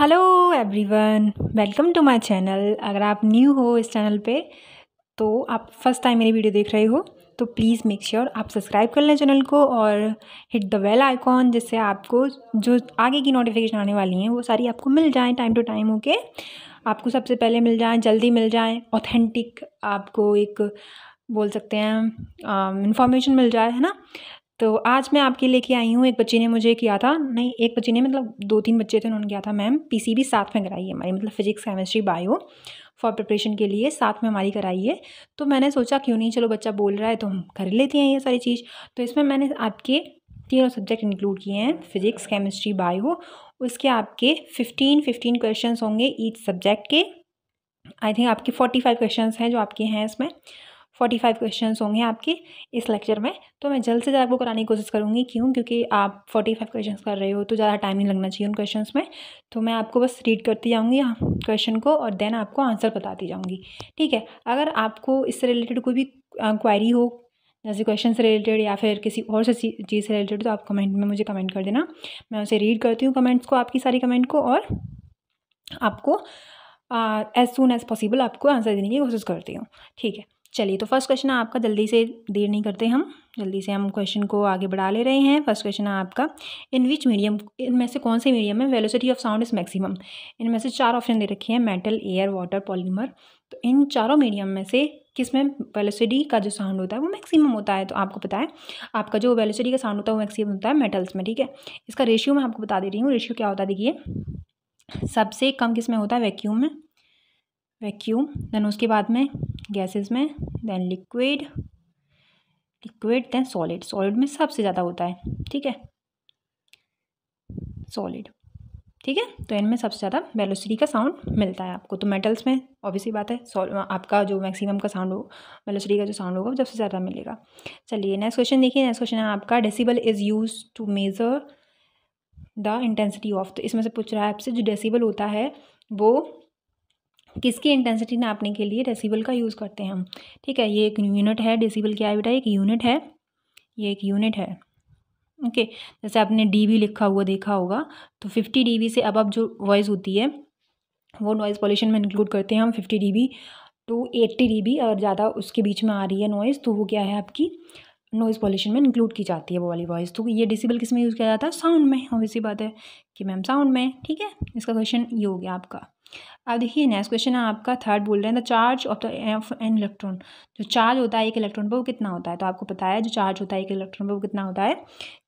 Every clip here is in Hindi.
Hello everyone welcome to my channel अगर आप न्यू हो इस चैनल पे तो आप फर्स्ट टाइम मेरी वीडियो देख रहे हो तो प्लीज़ मेक श्योर आप सब्सक्राइब कर लें चैनल को और हिट द बेल आइकॉन जिससे आपको जो आगे की नोटिफिकेशन आने वाली हैं वो सारी आपको मिल जाएँ टाइम टू टाइम ओके आपको सबसे पहले मिल जाएँ जल्दी मिल जाएँ ऑथेंटिक आपको एक बोल सकते हैं इन्फॉर्मेशन um, मिल जाए है ना तो आज मैं आपके लेके आई हूँ एक बच्ची ने मुझे किया था नहीं एक बच्ची ने मतलब दो तीन बच्चे थे उन्होंने किया था मैम पीसीबी साथ में कराई है हमारी मतलब physics chemistry bio for preparation के लिए साथ में हमारी कराई है तो मैंने सोचा क्यों नहीं चलो बच्चा बोल रहा है तो हम कर लेते हैं ये सारी चीज़ तो इसमें मैंने आपके तीनों सब्जेक्ट इंक्लूड किए हैं फिजिक्स केमिस्ट्री बायो उसके आपके फिफ्टीन फिफ्टीन क्वेश्चन होंगे ईच सब्जेक्ट के आई थिंक आपके फोर्टी फाइव क्वेश्चन हैं जो आपके हैं इसमें फोर्टी फाइव क्वेश्चन होंगे आपके इस लेक्चर में तो मैं जल्द से जल्द आपको कराने की कोशिश करूँगी क्यों क्योंकि आप फोर्टी फाइव क्वेश्चन कर रहे हो तो ज़्यादा टाइम नहीं लगना चाहिए उन क्वेश्चन में तो मैं आपको बस रीड करती जाऊँगी क्वेश्चन को और देन आपको आंसर बताती जाऊँगी ठीक है अगर आपको इससे रिलेटेड कोई भी क्वायरी हो जैसे क्वेश्चन से रिलेटेड या फिर किसी और से चीज़ से रिलेटेड तो आप कमेंट में मुझे कमेंट कर देना मैं उसे रीड करती हूँ कमेंट्स को आपकी सारी कमेंट को और आपको एज़ सुन एज़ पॉसिबल आपको आंसर देने की कोशिश करती हूँ ठीक है चलिए तो फर्स्ट क्वेश्चन आपका जल्दी से देर नहीं करते हम जल्दी से हम क्वेश्चन को आगे बढ़ा ले रहे हैं फर्स्ट क्वेश्चन आपका इन विच मीडियम इनमें से कौन से मीडियम है velocity of sound is maximum इनमें से चार ऑप्शन दे रखे हैं मेटल एयर वाटर पॉलीमर तो इन चारों मीडियम में से किस में वेलोसिटी का जो साउंड होता है वो मैक्सिमम होता है तो आपको पता है आपका जो वेलोसिटी का साउंड होता है वो मैक्सिमम होता है मेटल्स में ठीक है इसका रेशियो मैं आपको बता दे रही हूँ रेशियो क्या होता है देखिए सबसे कम किस में होता है वैक्यूम में वैक्यूम देन उसके बाद में गैसेस में then liquid liquid then solid solid में सबसे ज़्यादा होता है ठीक है सॉलिड ठीक है तो इनमें सबसे ज़्यादा वेलोसिटी का साउंड मिलता है आपको तो मेटल्स में ऑब्वियसली बात है सॉल आपका जो मैक्सिमम का साउंड हो वेलोसिटी का जो साउंड होगा वो सबसे ज़्यादा मिलेगा चलिए नेक्स्ट क्वेश्चन देखिए नेक्स्ट क्वेश्चन है आपका decibel is use to measure the intensity of तो इसमें से पूछ रहा है आपसे जो डेसिबल होता है वो किसकी इंटेंसिटी नापने के लिए डेसीबल का यूज़ करते हैं हम ठीक है ये एक यूनिट है डेसीबल क्या है बेटा एक यूनिट है ये एक यूनिट है ओके जैसे आपने डी लिखा हुआ देखा होगा तो फिफ्टी डी से अब अब जो वॉइस होती है वो नॉइज़ पॉल्यूशन में इंक्लूड करते हैं हम fifty D to eighty D और ज़्यादा उसके बीच में आ रही है नॉइज़ तो वो क्या है आपकी नॉइज़ पॉल्यूशन में इंक्लूड की जाती है वो वाली वॉइस तो ये डिसेबल किस में यूज़ किया जाता है साउंड में ऑब्वियसली बात है कि मैम साउंड में ठीक है इसका क्वेश्चन ये हो गया आपका अब देखिए नेक्स्ट क्वेश्चन है आपका थर्ड बोल रहे हैं the charge of the an electron जो चार्ज होता है एक इलेक्ट्रॉन पर वो कितना होता है तो आपको पता है जो चार्ज होता है एक इलेक्ट्रॉन पर वो कितना होता है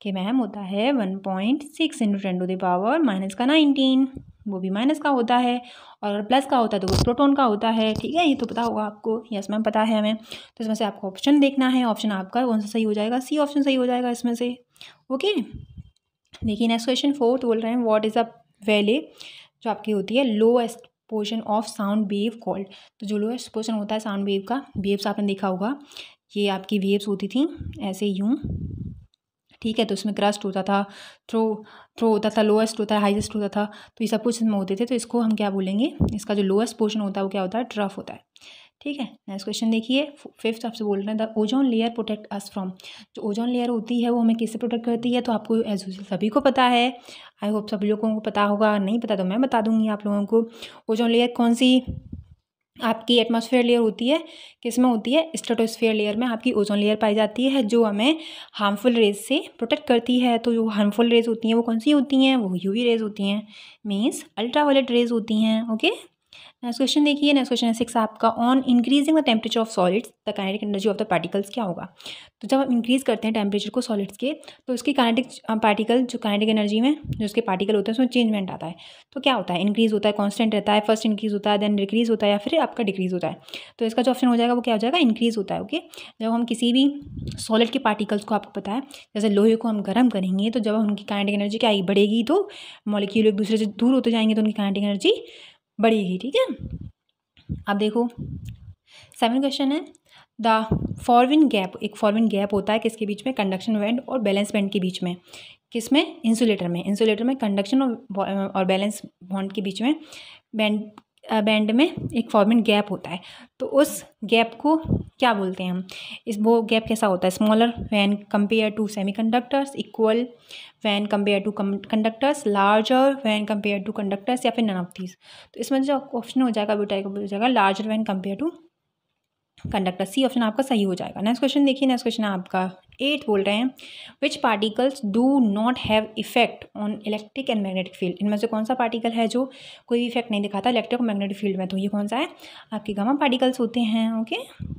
कि मैम होता है one point six into ten to the power minus का नाइनटीन वो भी माइनस का होता है और अगर प्लस का होता है तो वो प्रोटोन का होता है ठीक है ये तो पता होगा आपको यस मैम पता है हमें तो इसमें से आपको ऑप्शन देखना है ऑप्शन आपका कौन सा सही हो जाएगा सी ऑप्शन सही हो जाएगा इसमें से ओके देखिए नेक्स्ट क्वेश्चन फोर्थ बोल रहे हैं वॉट इज़ अ वैले जो आपकी होती है lowest portion of sound wave called तो जो लोएस्ट पोर्शन होता है साउंड वेव का वेव्स आपने देखा होगा ये आपकी वेव्स होती थी ऐसे यूं ठीक है तो इसमें क्रस्ट होता था थ्रो थ्रो होता था लोएस्ट होता है हाईएस्ट होता था तो ये सब कुछ इसमें होते थे तो इसको हम क्या बोलेंगे इसका जो लोएस्ट पोर्शन होता है वो क्या होता है ट्रफ होता है ठीक है नेक्स्ट क्वेश्चन देखिए फिफ्थ आपसे बोल रहे हैं the ozone layer protect us from जो ओजोन लेयर होती है वो हमें किससे प्रोटेक्ट करती है तो आपको एज यूजल सभी को पता है आई होप सभी लोगों को पता होगा नहीं पता तो मैं बता दूंगी आप लोगों को ओजोन लेयर कौन सी आपकी एटमॉस्फेयर लेयर होती है किस में होती है स्टेटोस्फेयर लेयर में आपकी ओजोन लेयर पाई जाती है जो हमें हार्मफुल रेज से प्रोटेक्ट करती है तो जो हार्मफुल रेज होती हैं वो कौन सी होती हैं वो यूवी रेज होती हैं मीन्स अल्ट्रावायलेट रेज होती हैं ओके नेक्स्ट क्वेश्चन देखिए नेक्स्ट क्वेश्चन है सिक्स आपका on increasing the temperature of solids the kinetic energy of the particles क्या होगा तो जब हम इंक्रीज़ करते हैं टेम्परेचर को सॉलिड्स के तो उसकी काइनेटिक पार्टिकल जो काइनेटिक एनर्जी में जो उसके पार्टिकल होते हैं उसमें चेंजमेंट आता है तो क्या होता है इंक्रीज़ होता है कॉन्स्टेंट रहता है फर्स्ट इंक्रीज़ होता है देन डिक्रीज़ होता है या फिर आपका डिक्रीज़ होता है तो इसका जो ऑप्शन हो जाएगा वो क्या हो जाएगा इंक्रीज़ होता है ओके जब हम किसी भी सॉलिड के पार्टिकल्स को आपको पता है जैसे लोहे को हम गर्म करेंगे तो जब उनकी काइनेटिक एनर्जी क्या बढ़ेगी तो मॉलिक्यूल एक दूसरे से दूर होते जाएंगे तो उनकी काइनेटिक एनर्जी बढ़ेगी ठीक है अब देखो सेवन क्वेश्चन है द फॉरविन गैप एक फॉरविन गैप होता है किसके बीच में कंडक्शन बैंड और बैलेंस बैंड के बीच में किस में इंसुलेटर में इंसुलेटर में कंडक्शन और बैलेंस बॉन्ड के बीच में बैंड बैंड में एक फॉर्मेट गैप होता है तो उस गैप को क्या बोलते हैं हम इस वो गैप कैसा होता है smaller than compare to semiconductors equal than compare to conductors larger than compare to conductors या फिर नन ऑफ दीज तो इसमें जो ऑप्शन हो जाएगा बेटा हो जाएगा larger than compare to conductor C option आपका सही हो जाएगा नेक्स्ट क्वेश्चन देखिए नेक्स्ट क्वेश्चन है आपका एट बोल रहे हैं which particles do not have effect on electric and magnetic field इनमें से कौन सा पार्टिकल है जो कोई इफेक्ट नहीं दिखाता इलेक्ट्रिक और मैग्नेटिक फील्ड में तो ये कौन सा है आपके गामा पार्टिकल्स होते हैं ओके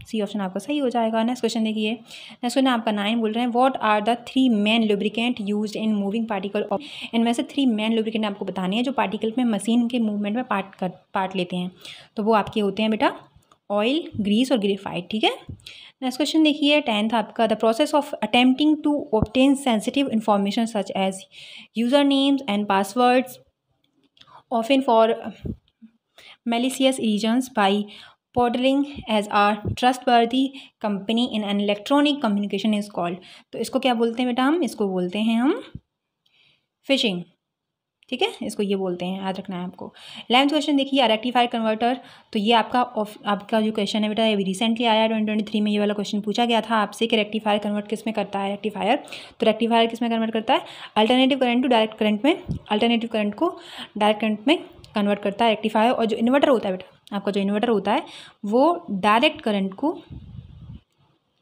सी ऑप्शन आपका सही हो जाएगा नेक्स्ट क्वेश्चन देखिए नेक्स्ट क्वेश्चन आपका नाइन बोल रहे हैं what are the three main lubricant use in moving particle इनमें से थ्री मैन लुब्रिकेंट आपको बताने हैं जो पार्टिकल में मशीन के मूवमेंट में पार्ट कर पार्ट लेते हैं तो वो आपके होते हैं बेटा ऑयल ग्रीस और ग्रेफाइट ठीक है नेक्स्ट क्वेश्चन देखिए टेंथ आपका the process of attempting to obtain sensitive information such as user names and passwords in for malicious reasons by podling as our trustworthy company in an electronic communication is called तो इसको क्या बोलते हैं बेटा हम इसको बोलते हैं हम फिशिंग ठीक है इसको ये बोलते हैं याद रखना है आपको लेंथ क्वेश्चन देखिए रेक्टिफाइड कन्वर्टर तो ये आपका ऑफ आपका जो क्वेश्चन है बेटा ये रिसेंटली आया ट्वेंटी ट्वेंटी थ्री में ये वाला क्वेश्चन पूछा गया था आपसे कि रेक्टिफायर कन्वर्ट किस में करता है रेक्टिफायर तो रेक्टिफायर किस में कन्वर्ट करता है alternative current to direct current में अल्टरनेटिव करंट को डायरेक्ट करंट में कन्वर्ट करता है रेक्टिफायर और जो इन्वर्टर होता है बेटा आपका जो इन्वर्टर होता है वो डायरेक्ट करंट को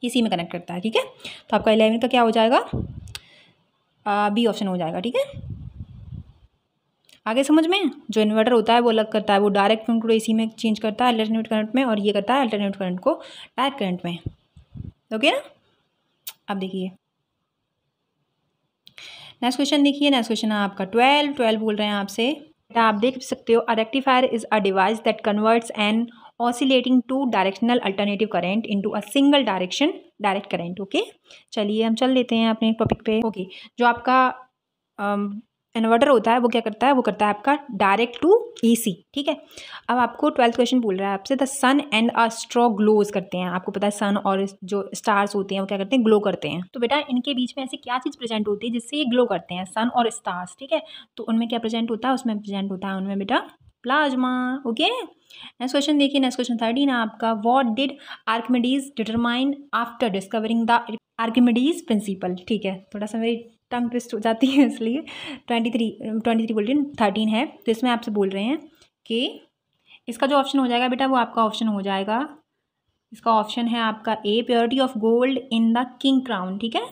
इसी में कनेक्ट करता है ठीक है तो आपका इलेवन का क्या हो जाएगा बी ऑप्शन हो जाएगा ठीक है आगे समझ में जो इन्वर्टर होता है वो अलग करता है वो डायरेक्ट करंट को एसी में चेंज करता है अल्टरनेट करंट में और ये करता है अल्टरनेट करंट को डायरेक्ट करंट में ओके ना अब देखिए नेक्स्ट क्वेश्चन देखिए नेक्स्ट क्वेश्चन है आपका ट्वेल्व ट्वेल्व बोल रहे हैं आपसे आप देख सकते हो uh is a device that converts an oscillating two directional alternative current into a single direction direct current okay चलिए हम चल लेते हैं अपने टॉपिक पे ओके okay, जो आपका इन्वर्टर होता है वो क्या करता है वो करता है आपका डायरेक्ट टू एसी ठीक है अब आपको ट्वेल्थ क्वेश्चन बोल रहा है आपसे the sun and a star glows करते हैं आपको पता है सन और जो स्टार्स होते हैं वो क्या करते हैं ग्लो करते हैं तो बेटा इनके बीच में ऐसी क्या चीज़ प्रेजेंट होती है जिससे ये ग्लो करते हैं सन और स्टार्स ठीक है तो उनमें क्या प्रेजेंट होता है उसमें प्रेजेंट होता है उनमें बेटा प्लाज्मा ओके नेक्स्ट क्वेश्चन देखिए नेक्स्ट क्वेश्चन थर्टीन आपका what did Archimedes determine after discovering the Archimedes principle ठीक है थोड़ा सा मेरी टंग ट्विस्ट हो जाती है इसलिए ट्वेंटी थ्री ट्वेंटी थ्री बोलिए थर्टीन है तो इसमें आपसे बोल रहे हैं कि इसका जो ऑप्शन हो जाएगा बेटा वो आपका ऑप्शन हो जाएगा इसका ऑप्शन है आपका A purity of gold in the king crown ठीक है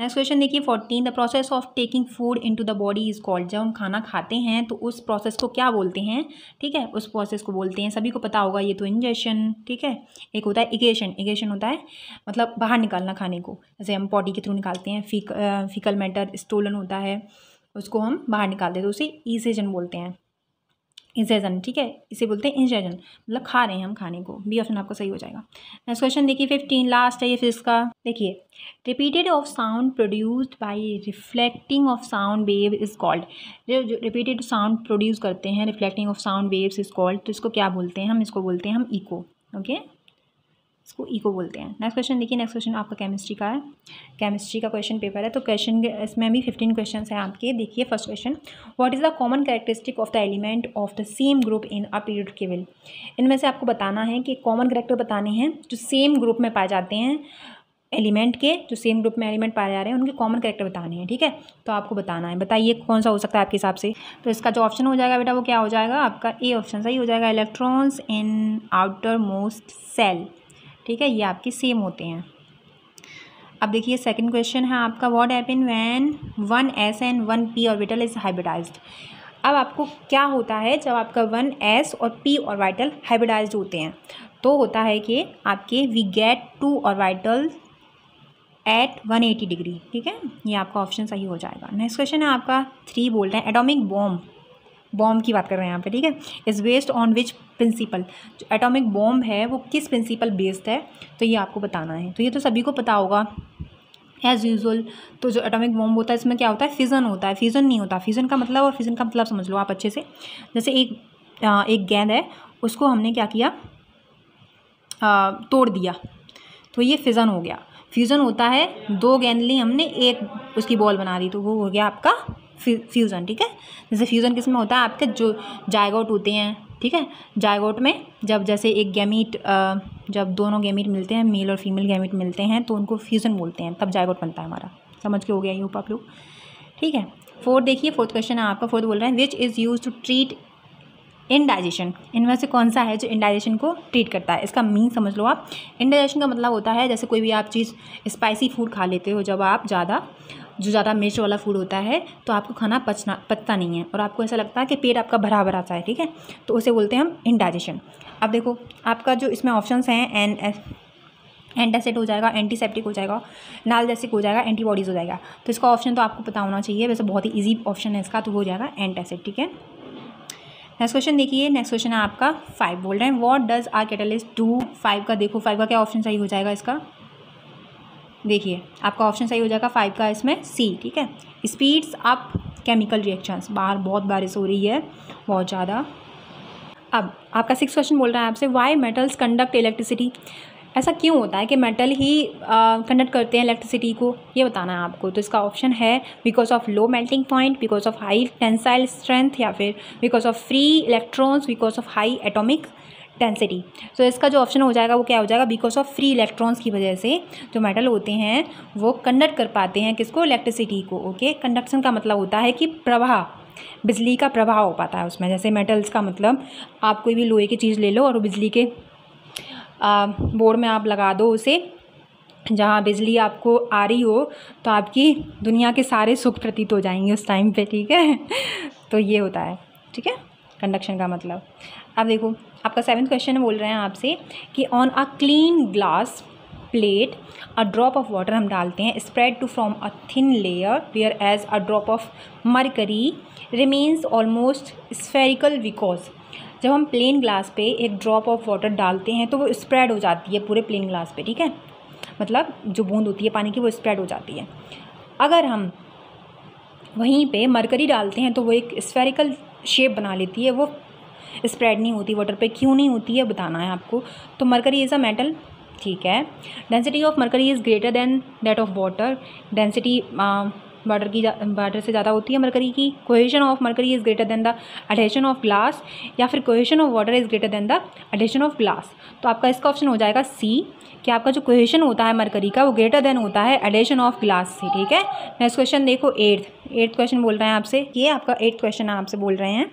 नेक्स्ट क्वेश्चन देखिए fourteen the process of taking food into the body is called जब हम खाना खाते हैं तो उस प्रोसेस को क्या बोलते हैं ठीक है उस प्रोसेस को बोलते हैं सभी को पता होगा ये तो इंजेशन ठीक है एक होता है इगेशन इगेशन होता है मतलब बाहर निकालना खाने को जैसे हम बॉडी के थ्रू निकालते हैं फिक, फिकल मैटर स्टोलन होता है उसको हम बाहर निकालते हैं तो उसे ईसेजन बोलते हैं इंसेजन ठीक है इसे बोलते हैं इंसेजन मतलब खा रहे हैं हम खाने को बी ऑप्शन आपका सही हो जाएगा नेक्स्ट क्वेश्चन देखिए फिफ्टीन लास्ट है ये फिर इसका देखिए repeated of sound produced by reflecting of sound wave is called जो रिपीटेड साउंड प्रोड्यूस करते हैं reflecting of sound waves is called तो इसको क्या बोलते हैं हम इसको बोलते हैं हम इको ओके okay? इसको ईको बोलते हैं नेक्स्ट क्वेश्चन देखिए नेक्स्ट क्वेश्चन आपका केमिस्ट्री का है केमिस्ट्री का क्वेश्चन पेपर है तो क्वेश्चन इसमें भी फिफ्टीन क्वेश्चन हैं आपके देखिए first question what is the common characteristic of the element of the same group in a period केवल इनमें से आपको बताना है कि कॉमन करेक्टर बताने हैं जो सेम ग्रुप में पाए जाते हैं एलिमेंट के जो सेम ग्रुप में एलिमेंट पाए जा रहे हैं उनके कॉमन करेक्टर बताने हैं ठीक है तो आपको बताना है बताइए कौन सा हो सकता है आपके हिसाब से तो इसका जो ऑप्शन हो जाएगा बेटा वो क्या हो जाएगा आपका ए ऑप्शन सही हो जाएगा electrons in outermost shell ठीक है ये आपके सेम होते हैं अब देखिए सेकंड क्वेश्चन है आपका what happen when one S and one P orbital is hybridized अब आपको क्या होता है जब आपका वन एस और पी ऑर्बिटल हाइब्रिडाइज होते हैं तो होता है कि आपके we get two orbital at one eighty degree ठीक है ये आपका ऑप्शन सही हो जाएगा नेक्स्ट क्वेश्चन है आपका थ्री रहे हैं एटोमिक बॉम्ब बॉम्ब की बात कर रहे हैं यहाँ पे ठीक है is based on which principle जो एटॉमिक बॉम्ब है वो किस प्रिंसिपल बेस्ड है तो ये आपको बताना है तो ये तो सभी को पता होगा एज़ यूजल तो जो एटॉमिक बॉम्ब होता है इसमें क्या होता है फिज़न होता है फिज़न नहीं होता फिज़न का मतलब और फिज़न का मतलब समझ लो आप अच्छे से जैसे एक आ, एक गेंद है उसको हमने क्या किया आ, तोड़ दिया तो ये फिज़न हो गया फ्यूज़न होता है दो गेंद ली हमने एक उसकी बॉल बना दी तो वो हो गया आपका फ्यूज़न ठीक है जैसे फ्यूज़न किस में होता है आपके जो जायगोट होते हैं ठीक है जायगोट में जब जैसे एक गैमीट जब दोनों गैमीट मिलते हैं मेल और फीमेल गैमीट मिलते हैं तो उनको फ्यूज़न बोलते हैं तब जायगोट बनता है हमारा समझ के हो गया ये ऊपर आप लोग ठीक है फोर्थ देखिए फोर्थ क्वेश्चन है आपका फोर्थ बोल रहे हैं which is use to treat indigestion इनमें से कौन सा है जो इनडाइजेशन को ट्रीट करता है इसका मीन समझ लो आप इनडाइजेशन का मतलब होता है जैसे कोई भी आप चीज़ स्पाइसी फूड खा लेते हो जब आप ज़्यादा जो ज़्यादा मिर्च वाला फूड होता है तो आपको खाना पचना पचता नहीं है और आपको ऐसा लगता है कि पेट आपका भरा भरा सा है ठीक है तो उसे बोलते हैं हम इंडाइजेशन अब देखो आपका जो इसमें ऑप्शन हैं एन एंटासिड हो जाएगा एंटीसेप्टिक हो जाएगा जैसिक हो जाएगा एंटीबॉडीज़ हो जाएगा तो इसका ऑप्शन तो आपको पता होना चाहिए वैसे बहुत ही ईजी ऑप्शन है इसका तो हो जाएगा एंटासिड ठीक है नेक्स्ट क्वेश्चन देखिए नेक्स्ट क्वेश्चन है आपका फाइव बोल रहे हैं what does our catalyst to five का देखो फाइव का क्या ऑप्शन सही हो जाएगा इसका देखिए आपका ऑप्शन सही हो जाएगा फाइव का इसमें सी ठीक है स्पीड्स अप केमिकल रिएक्शंस बाहर बहुत बारिश हो रही है बहुत ज़्यादा अब आपका सिक्स क्वेश्चन बोल रहा है आपसे वाई मेटल्स कंडक्ट इलेक्ट्रिसिटी ऐसा क्यों होता है कि मेटल ही कंडक्ट करते हैं इलेक्ट्रिसिटी को ये बताना है आपको तो इसका ऑप्शन है because of low melting point because of high tensile strength या फिर because of free electrons because of high atomic density तो इसका जो ऑप्शन हो जाएगा वो क्या हो जाएगा बिकॉज ऑफ फ्री इलेक्ट्रॉन्स की वजह से जो मेटल होते हैं वो कंडक्ट कर पाते हैं किसको इलेक्ट्रिसिटी को ओके कंडक्शन का मतलब होता है कि प्रवाह बिजली का प्रवाह हो पाता है उसमें जैसे मेटल्स का मतलब आप कोई भी लोहे की चीज़ ले लो और बिजली के बोर्ड में आप लगा दो उसे जहाँ बिजली आपको आ रही हो तो आपकी दुनिया के सारे सुख प्रतीत हो जाएंगे उस टाइम पे ठीक है तो ये होता है ठीक है कंडक्शन का मतलब अब देखो आपका सेवन क्वेश्चन बोल रहे हैं आपसे कि on a clean glass plate a drop of water हम डालते हैं spread to from a thin layer where as a drop of mercury remains almost spherical because जब हम प्लेन ग्लास पे एक ड्रॉप ऑफ वाटर डालते हैं तो वो स्प्रेड हो जाती है पूरे प्लेन ग्लास पे ठीक है मतलब जो बूंद होती है पानी की वो स्प्रेड हो जाती है अगर हम वहीं पे मरकरी डालते हैं तो वो एक स्फेरिकल शेप बना लेती है वो स्प्रेड नहीं होती वाटर पे क्यों नहीं होती है बताना है आपको तो मरकरी इज़ अ मेटल ठीक है density of mercury is greater than that of water density water की वाटर से ज़्यादा होती है मरकरी की cohesion of mercury is greater than the adhesion of glass या फिर cohesion of water is greater than the adhesion of glass तो आपका इसका ऑप्शन हो जाएगा सी कि आपका जो कोहेशन होता है मरकरी का वो ग्रेटर देन होता है एडेशन ऑफ ग्लास से ठीक है नेक्स्ट क्वेश्चन देखो एट्थ एट्थ क्वेश्चन बोल रहे हैं आपसे ये आपका एट्थ क्वेश्चन आपसे बोल रहे हैं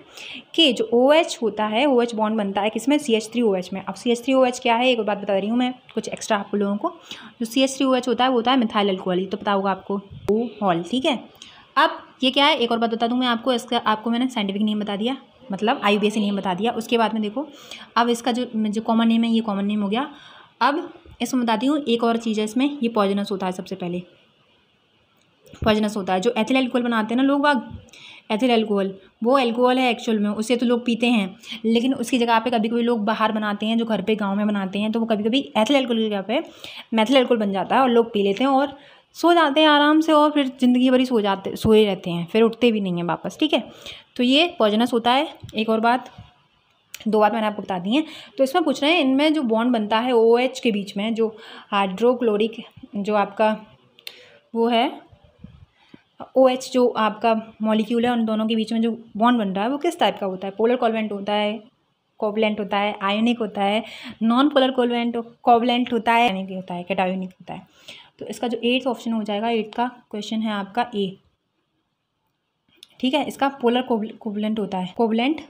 कि जो ओ OH होता है ओ OH बॉन्ड बनता है किसमें C H three O H में अब C H three O H क्या है एक बात बता रही हूँ मैं कुछ एक्स्ट्रा आप लोगों को जो C H three O H होता है वो होता है मिथाइल अल्कोहल तो पता होगा आपको ओ हॉल ठीक ठीक है अब ये क्या है एक और बात बता दूँ मैं आपको इसका आपको मैंने साइंटिफिक नेम बता दिया मतलब आई बी नेम बता दिया उसके बाद में देखो अब इसका जो जो कॉमन नेम है ये कॉमन नेम हो गया अब इसमें बताती हूँ एक और चीज़ है इसमें ये पॉइजनस होता है सबसे पहले पॉइजनस होता है जो एथिल एल्कोहल बनाते हैं ना लोग बाग एथिल एल्कोहल वो एल्कोहल है एक्चुअल में उसे तो लोग पीते हैं लेकिन उसकी जगह पे कभी कभी लोग बाहर बनाते हैं जो घर पे गांव में बनाते हैं तो वो कभी कभी एथिल एल्कोहल की जगह पे मैथिल एल्कोहल बन जाता है और लोग पी लेते हैं और सो जाते हैं आराम से और फिर ज़िंदगी भरी सो जाते सोए रहते हैं फिर उठते भी नहीं हैं वापस ठीक है तो ये पॉजनस होता है एक और बात दो बात मैंने आपको बता दी हैं तो इसमें पूछ रहे हैं इनमें जो बॉन्ड बनता है ओ OH के बीच में जो हाइड्रोक्लोरिक जो आपका वो है ओ OH जो आपका मॉलिक्यूल है उन दोनों के बीच में जो बॉन्ड बन रहा है वो किस टाइप का होता है पोलर कॉलवेंट होता है कोवलेंट होता है आयोनिक होता है नॉन पोलर कोलवेंट कोवलेंट होता है आयोनिक होता है कैटायोनिक होता है तो इसका जो एट्थ ऑप्शन हो जाएगा एट्थ का क्वेश्चन है आपका ए ठीक है इसका पोलर कोवलेंट होता है कोवलेंट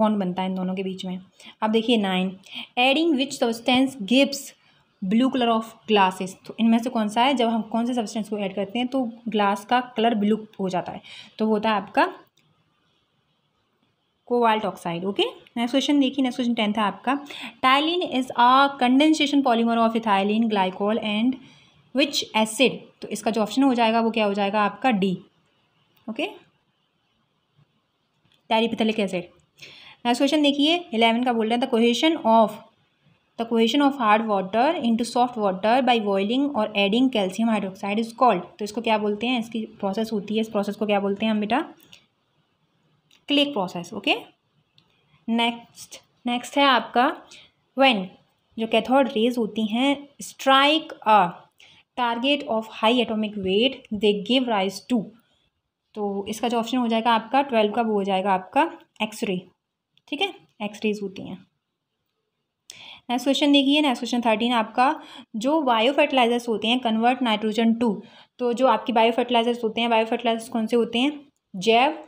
बॉन्ड बनता है इन दोनों के बीच में अब देखिए nine adding which substance gives blue colour of glasses तो इनमें से कौन सा है जब हम कौन से सब्सटेंस को ऐड करते हैं तो ग्लास का कलर ब्लू हो जाता है तो वो होता है आपका cobalt oxide okay next question देखिए नेक्स्ट क्वेश्चन टेंथ है आपका terylene is a condensation polymer of ethylene glycol and which acid तो इसका जो ऑप्शन हो जाएगा वो क्या हो जाएगा आपका D okay terephthalic acid next question देखिए इलेवन का बोल रहे हैं the cohesion of the cohesion of hard water into soft water by boiling और adding calcium hydroxide is called तो इसको क्या बोलते हैं इसकी प्रोसेस होती है इस प्रोसेस को क्या बोलते हैं हम बेटा click process okay next next है आपका वेन जो कैथोड रेज होती हैं strike a target of high atomic weight they give rise to तो इसका जो ऑप्शन हो जाएगा आपका ट्वेल्व का वो हो जाएगा आपका एक्सरे ठीक है एक्सरेज होती हैं नेक्स्ट क्वेश्चन देखिए नेक्स्ट क्वेश्चन थर्टीन आपका जो बायो फर्टिलाइजर्स होते हैं कन्वर्ट नाइट्रोजन टू तो जो आपकी बायो फर्टिलाइजर्स होते हैं बायो फर्टिलाइजर्स कौन से होते हैं जैव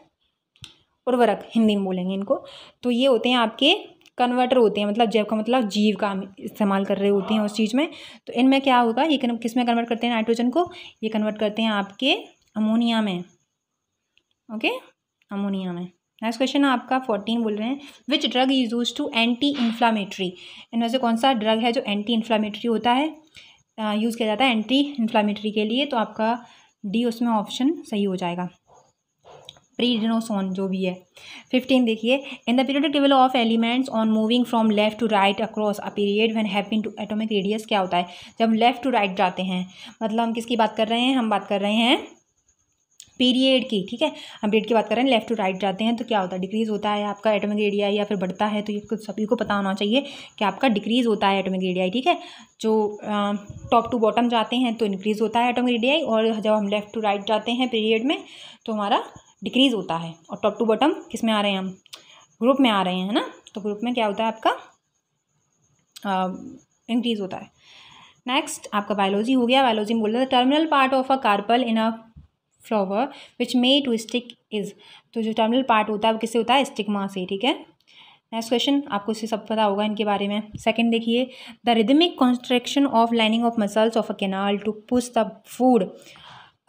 उर्वरक हिंदी में बोलेंगे इनको तो ये होते हैं आपके कन्वर्टर होते हैं मतलब जैव का मतलब जीव का इस्तेमाल कर रहे होते हैं उस चीज़ में तो इनमें क्या होगा ये किस में कन्वर्ट करते हैं नाइट्रोजन को ये कन्वर्ट करते हैं आपके अमोनिया में ओके अमोनिया में नेक्स्ट क्वेश्चन आपका फोर्टीन बोल रहे हैं which drug is use to anti inflammatory इनमें से कौन सा ड्रग है जो एंटी इन्फ्लामेटरी होता है यूज़ uh, किया जाता है एंटी इन्फ्लामेटरी के लिए तो आपका डी उसमें ऑप्शन सही हो जाएगा प्रीडिनोसोन जो भी है फिफ्टीन देखिए in the periodic table of elements on moving from left to right across a period when happen to atomic radius क्या होता है जब लेफ्ट टू राइट जाते हैं मतलब हम किसकी बात कर रहे हैं हम बात कर रहे हैं पीरियड की ठीक है हम पीरियड की बात कर रहे हैं लेफ्ट टू राइट जाते हैं तो क्या होता है डिक्रीज़ होता है आपका एटोमिक एरिया या फिर बढ़ता है तो ये सभी को पता होना चाहिए कि आपका डिक्रीज़ होता है एटोमिक एरिया ठीक है जो टॉप टू बॉटम जाते हैं तो इंक्रीज़ होता है एटोमिक एरिया और जब हम लेफ़्ट टू राइट जाते हैं पीरियड में तो हमारा डिक्रीज़ होता है और टॉप टू बॉटम किस में आ रहे हैं हम ग्रुप में आ रहे हैं है ना तो ग्रुप में क्या होता है आपका इंक्रीज़ होता है नेक्स्ट आपका बायोलॉजी हो गया बायोलॉजी में बोल रहे था terminal part of a carpel in a flower which may to stick is तो जो टर्मिनल पार्ट होता है वो किससे होता है स्टिकमा से ठीक है नेक्स्ट क्वेश्चन आपको इससे सब पता होगा इनके बारे में सेकंड देखिए the rhythmic construction of lining of muscles of a canal to push the food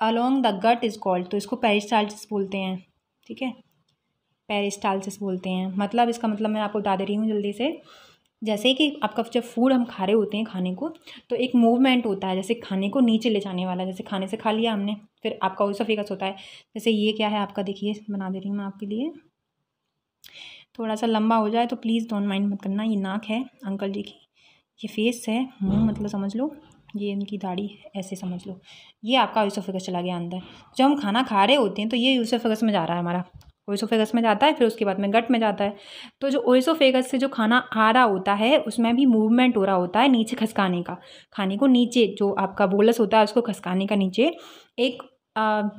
along the gut is called तो इसको पेरिस्टालसिस बोलते हैं ठीक है पेरिस्टालसिस बोलते हैं मतलब इसका मतलब मैं आपको बता दे रही हूँ जल्दी से जैसे कि आपका जब फूड हम खा रहे होते हैं खाने को तो एक मूवमेंट होता है जैसे खाने को नीचे ले जाने वाला जैसे खाने से खा लिया हमने फिर आपका फिकस होता है जैसे ये क्या है आपका देखिए बना दे रही हूँ मैं आपके लिए थोड़ा सा लंबा हो जाए तो प्लीज़ डोंट माइंड मत करना ये नाक है अंकल जी की ये फेस है मुँह मतलब समझ लो ये इनकी दाढ़ी ऐसे समझ लो ये आपका ओसोफेगस चला गया अंदर जब हम खाना खा रहे होते हैं तो ये ओसोफेगस में जा रहा है हमारा ओसोफेगस में जाता है फिर उसके बाद में गट में जाता है तो जो ओसोफेगस से जो खाना आ रहा होता है उसमें भी मूवमेंट हो रहा होता है नीचे खसकाने का खाने को नीचे जो आपका बोलस होता है उसको खसकाने का नीचे एक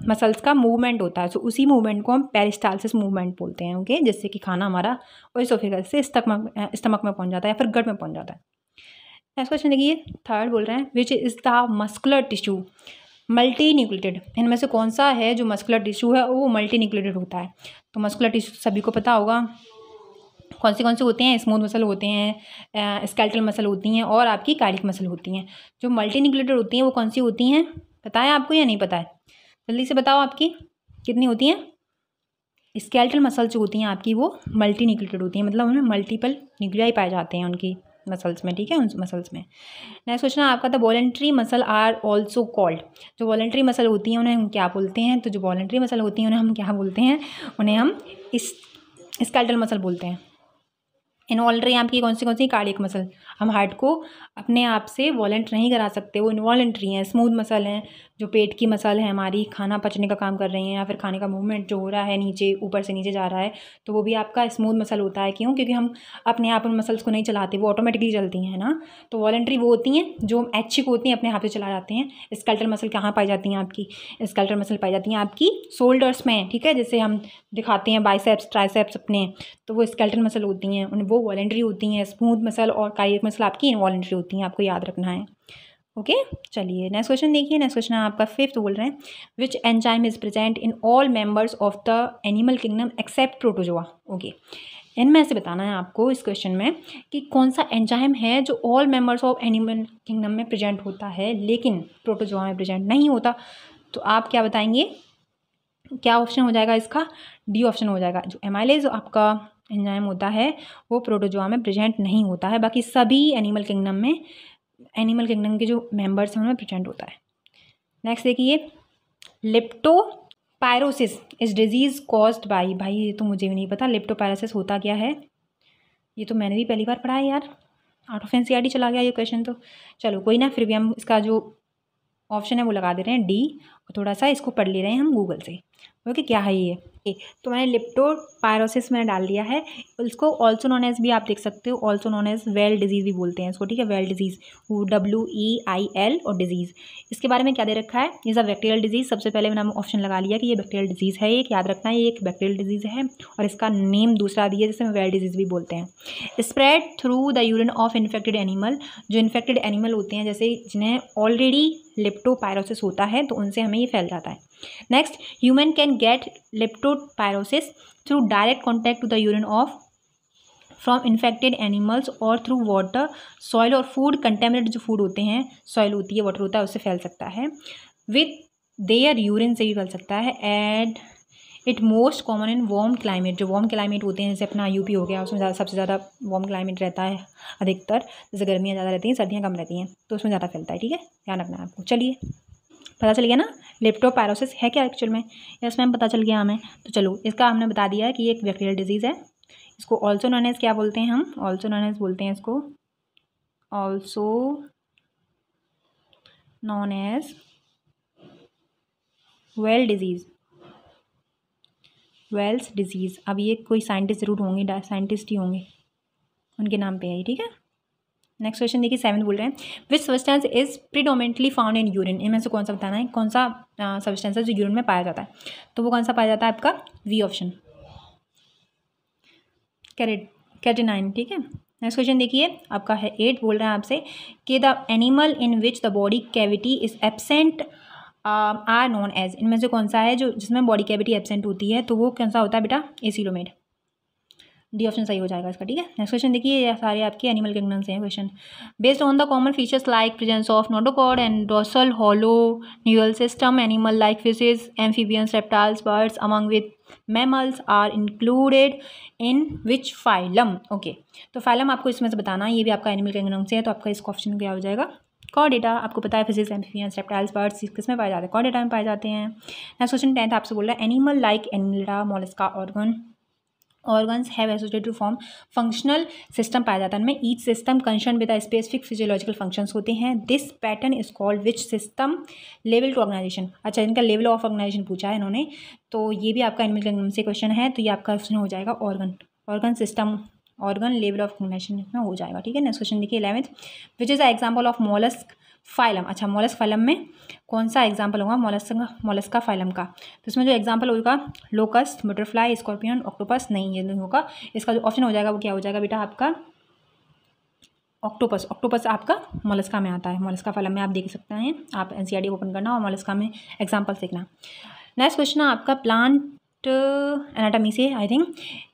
मसल्स का मूवमेंट होता है सो तो उसी मूवमेंट को हम पेरिस्टालसिस मूवमेंट बोलते हैं ओके जिससे कि खाना हमारा ओसोफेगस से स्टमक स्टमक में पहुंच जाता है या फिर गट में पहुंच जाता है नेक्स्ट क्वेश्चन देखिए थर्ड बोल रहे हैं which is the muscular tissue multi nucleated इनमें से कौन सा है जो मस्कुलर टिश्यू है वो मल्टी न्यूक्लेटेड होता है तो मस्कुलर टिश्यू सभी को पता होगा कौन से कौन से होते हैं स्मूथ मसल होते हैं स्केल्टल मसल होती हैं और आपकी कार्डिक मसल होती हैं जो मल्टी न्यूक्लेटेड होती हैं वो कौन सी होती हैं पता है आपको या नहीं पता है जल्दी से बताओ आपकी कितनी होती हैं स्केल्टल मसल जो होती हैं आपकी वो मल्टी न्यूक्लेटेड होती हैं मतलब उनमें मल्टीपल न्यूक्लियाई पाए जाते हैं उनकी मसल्स में ठीक है उन मसल्स में नेक्स्ट क्वेश्चन आपका था voluntary muscle are also called जो वॉलेंट्री मसल होती हैं उन्हें हम क्या बोलते हैं तो जो वॉलेंट्री मसल होती हैं उन्हें हम क्या बोलते हैं उन्हें हम इस स्केल्टल मसल बोलते हैं इनवॉल्ट्री आपकी कौन सी कौन सी कार्डिक मसल हम हार्ट को अपने आप से वॉलेंट नहीं करा सकते वो इन्वॉलेंट्री हैं स्मूथ मसल हैं जो पेट की मसल है हमारी खाना पचने का काम कर रहे हैं या फिर खाने का मूवमेंट जो हो रहा है नीचे ऊपर से नीचे जा रहा है तो वो भी आपका स्मूथ मसल होता है क्यों क्योंकि हम अपने आप उन मसल्स को नहीं चलाते वो ऑटोमेटिकली चलती हैं ना तो वॉलेंट्री वो होती हैं जो एच्छिक होती हैं अपने हाथ से चला जाते हैं स्कल्टर मसल कहाँ पाई जाती हैं आपकी स्कल्टर मसल पाई जाती हैं आपकी शोल्डर्स में ठीक है जैसे हम दिखाते हैं बाइसेप्स ट्राइसेप्स अपने तो वो स्कल्टर मसल होती हैं उन वो वॉलेंट्री होती हैं स्मूथ मसल और कार्य ब्रेक मसल आपकी इन्वॉलेंट्री होती हैं आपको याद रखना है ओके चलिए नेक्स्ट क्वेश्चन देखिए नेक्स्ट क्वेश्चन आपका फिफ्थ बोल रहे हैं which enzyme is present in all members of the animal kingdom except protozoa okay इनमें से बताना है आपको इस क्वेश्चन में कि कौन सा एंजाइम है जो all members of animal kingdom में प्रेजेंट होता है लेकिन प्रोटोजोआ में प्रेजेंट नहीं होता तो आप क्या बताएंगे क्या ऑप्शन हो जाएगा इसका डी ऑप्शन हो जाएगा जो एमाइलेज आपका एंजाइम होता है वो प्रोटोजोआ में प्रेजेंट नहीं होता है बाकी सभी एनिमल किंगडम में एनिमल किंगडम के जो मेंबर्स हैं उनमें प्रेजेंट होता है नेक्स्ट देखिए leptospirosis is disease caused by भाई ये तो मुझे भी नहीं पता लिप्टो पायरोसिस होता क्या है ये तो मैंने भी पहली बार पढ़ा है यार आउट ऑफ एन सी चला गया ये क्वेश्चन तो चलो कोई ना फिर भी हम इसका जो ऑप्शन है वो लगा दे रहे हैं डी और थोड़ा सा इसको पढ़ ले रहे हैं हम गूगल से ओके क्या है ये तो मैंने लिप्टो पायरोसिस मैंने डाल दिया है इसको ऑल्सो नॉन एज भी आप देख सकते हो also known as Weil disease भी बोलते हैं इसको ठीक है वेल डिजीज़ वो डब्ल्यू ई आई एल और डिजीज़ इसके बारे में क्या दे रखा है इज़ अ बैक्टीरियल डिजीज़ सबसे पहले मैंने ऑप्शन लगा लिया कि ये बैक्टीरियल डिजीज़ है एक याद रखना है ये एक बैक्टीरियल डिजीज़ है और इसका नेम दूसरा दिया जिसे वेल डिजीज़ भी बोलते हैं spread through the urine of infected animal जो इन्फेक्टेड एनिमल होते हैं जैसे जिन्हें ऑलरेडी पायरोसिस होता है तो उनसे हमें ये फैल जाता है next human can get leptopyrosis through direct contact to the urine of from infected animals और थ्रू वाटर सॉइल और फूड कंटेमिनेट जो फूड होते हैं सॉइल होती है वाटर होता है उससे फैल सकता है विथ देयर यूरिन से भी फैल सकता है and it most common in warm climate जो वार्म क्लाइमेट होते हैं जैसे अपना यूपी हो गया उसमें ज़्यादा सबसे ज़्यादा वार्म क्लाइमेट रहता है अधिकतर जैसे गर्मियाँ ज़्यादा रहती हैं सर्दियाँ कम रहती हैं तो उसमें ज़्यादा फैलता है ठीक है ध्यान रखना है आपको चलिए पता चल गया ना लेप्टोपायरोसिस है क्या एक्चुअल में यस मैम पता चल गया हमें तो चलो इसका हमने बता दिया है कि ये एक बैक्टीरियल डिजीज़ है इसको ऑल्सो नॉन एज क्या बोलते हैं हम ऑल्सो नॉन एज बोलते हैं इसको also known as Weil disease Weil's disease अब ये कोई साइंटिस्ट ज़रूर होंगे साइंटिस्ट ही होंगे उनके नाम पे है ठीक है नेक्स्ट क्वेश्चन देखिए सेवन बोल रहे हैं which substance is predominantly found in urine इनमें से कौन सा बताना है कौन सा सब्सटेंस है जो यूरिन में पाया जाता है तो वो कौन सा पाया जाता है आपका वी ऑप्शन कैरेट कैटेनाइन ठीक है नेक्स्ट क्वेश्चन देखिए आपका है एट बोल रहे हैं आपसे कि the animal in which the body cavity is absent are known as इनमें से कौन सा है जो जिसमें बॉडी कैविटी एबसेंट होती है तो वो कौन सा होता है बेटा एसिलोमेट डी ऑप्शन सही हो जाएगा इसका ठीक है नेक्स्ट क्वेश्चन देखिए ये सारे आपके एनिमल किंगडम से हैं question based on the common features like presence of notochord and dorsal hollow neural system animal like fishes amphibians reptiles birds among with mammals are included in which phylum okay तो फाइलम आपको इसमें से बताना है ये भी आपका एनिमल किंगडम से है तो आपका इसका ऑप्शन क्या हो जाएगा डेटा आपको पता है फिजिक्स एम्फीबियंस रेप्टाइल्स बर्ड्स किस में पाए जाते हैं डेटा में पाए जाते हैं नेक्स्ट क्वेश्चन टेंथ आपसे बोल रहा है animal like annelida mollusca organ organs have associated to form functional system पाया जाता है each system concern with specific physiological functions होते हैं this pattern is called which system level to organisation अच्छा इनका लेवल ऑफ ऑर्गेनाइजेशन पूछा है इन्होंने तो ये भी आपका एनिमल किंगडम से क्वेश्चन है तो ये आपका क्वेश्चन हो जाएगा organ organ system organ level of organisation में हो जाएगा ठीक है नेक्स्ट क्वेश्चन देखिए eleventh which is a example of mollusc phylum अच्छा मोलस फाइलम में कौन सा एग्जाम्पल होगा मोलस मोलस का फाइलम का तो इसमें जो एग्जाम्पल होगा लोकस बटरफ्लाई स्कॉर्पियन ऑक्टोपस नहीं ये नहीं होगा इसका जो ऑप्शन हो जाएगा वो क्या हो जाएगा बेटा आपका ऑक्टोपस ऑक्टोपस आपका मोलस्का में आता है मोलस्का फाइलम में आप देख सकते हैं आप एन ओपन e करना और मोलस्का में एग्जाम्पल सीखना नेक्स्ट क्वेश्चन है आपका प्लांट एनाटमी से I think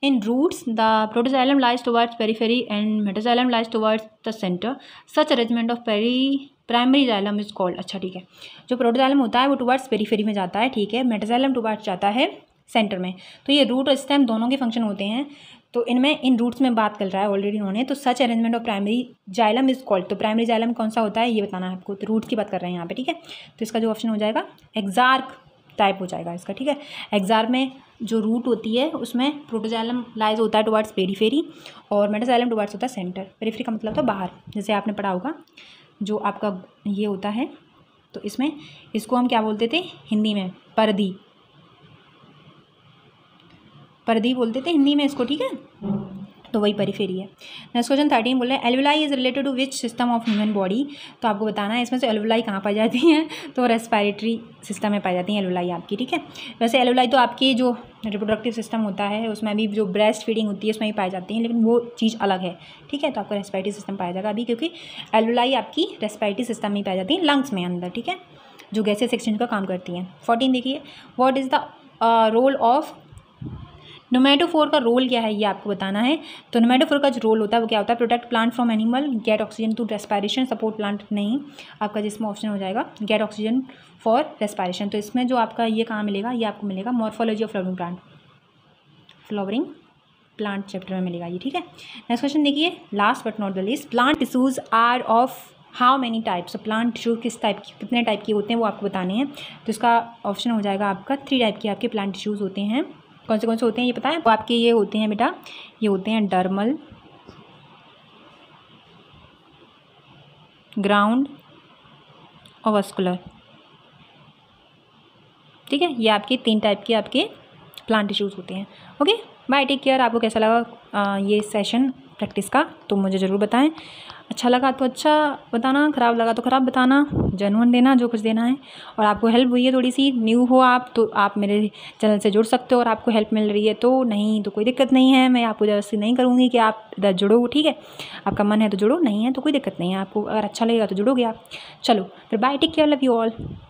in roots the protoxylem lies towards periphery and metaxylem lies towards the centre such arrangement of peri primary xylem is called अच्छा ठीक है जो प्रोटोजाइलम होता है वो टुवर्ड्स पेरीफेरी में जाता है ठीक है मेटाजाइलम टुवर्ड्स जाता है सेंटर में तो ये रूट और स्टेम दोनों के फंक्शन होते हैं तो इनमें इन रूट्स में बात कर रहा है ऑलरेडी उन्होंने तो such arrangement of primary xylem is called तो प्राइमरी जाइलम कौन सा होता है ये बताना है आपको तो रूट्स की बात कर रहे हैं यहाँ पे ठीक है तो इसका जो ऑप्शन हो जाएगा एग्जार्क टाइप हो जाएगा इसका ठीक है एग्जार में जो रूट होती है उसमें प्रोटोजाइलम लाइज होता है टुवर्ड्स पेरीफेरी और मेटाजाइलम टुवर्ड्स होता है सेंटर पेरीफेरी का मतलब था तो बाहर जैसे आपने पढ़ा होगा जो आपका ये होता है तो इसमें इसको हम क्या बोलते थे हिंदी में परदी परदी बोलते थे हिंदी में इसको ठीक है तो वही परिफेरी है नेक्स्ट क्वेश्चन थर्टीन बोल रहे हैं alveoli is related to which system of human body तो आपको बताना है इसमें से एलवलाई कहाँ पाई जाती हैं तो रेस्पायरेटरी सिस्टम में पाई जाती हैं एलविलाई आपकी ठीक है वैसे एलविलाई तो आपकी जो रिप्रोडक्टिव सिस्टम होता है उसमें अभी जो ब्रेस्ट फीडिंग होती है उसमें भी पाई जाती है लेकिन वो चीज़ अलग है ठीक है तो आपको रेस्पायरेटरी सिस्टम पाया जाएगा अभी क्योंकि एलविलाई आपकी रेस्पायरेटरी सिस्टम में पाई जाती है लंग्स में अंदर ठीक है जो गैसेस एक्सचेंज का काम करती हैं फोर्टीन देखिए what is the role of nematophore का रोल क्या है ये आपको बताना है तो नोमेटोफोर का जो रोल होता है वो क्या होता है protect plant from animal get oxygen to respiration support plant नहीं आपका जिसमें ऑप्शन हो जाएगा गेट ऑक्सीजन फॉर रेस्पायरेशन तो इसमें जो आपका ये कहाँ मिलेगा ये आपको मिलेगा morphology of flowering plant flowering plant chapter में मिलेगा ये ठीक है नेक्स्ट क्वेश्चन देखिए last but not the least plant tissues are of how many types plant tissue किस टाइप के कितने टाइप के होते हैं वो आपको बताने हैं तो इसका ऑप्शन हो जाएगा आपका थ्री टाइप के आपके प्लांट टिश्यूज़ होते हैं कौन से कौन से होते हैं ये पता है आपके ये होते हैं बेटा ये होते हैं डर्मल ग्राउंड और वस्कुलर ठीक है ये आपके तीन टाइप के आपके प्लांट टिश्यूज़ होते हैं ओके बाय टेक केयर आपको कैसा लगा आ, ये सेशन प्रैक्टिस का तो मुझे ज़रूर बताएं अच्छा लगा तो अच्छा बताना ख़राब लगा तो ख़राब बताना जनवन देना जो कुछ देना है और आपको हेल्प हुई है थोड़ी सी न्यू हो आप तो आप मेरे चैनल से जुड़ सकते हो और आपको हेल्प मिल रही है तो नहीं तो कोई दिक्कत नहीं है मैं आपको जबरदस्ती नहीं करूँगी कि आप इधर जुड़ो ठीक है आपका मन है तो जुड़ो नहीं है तो कोई दिक्कत नहीं है आपको अगर अच्छा लगेगा तो जुड़ोगे आप चलो फिर bye take care love you all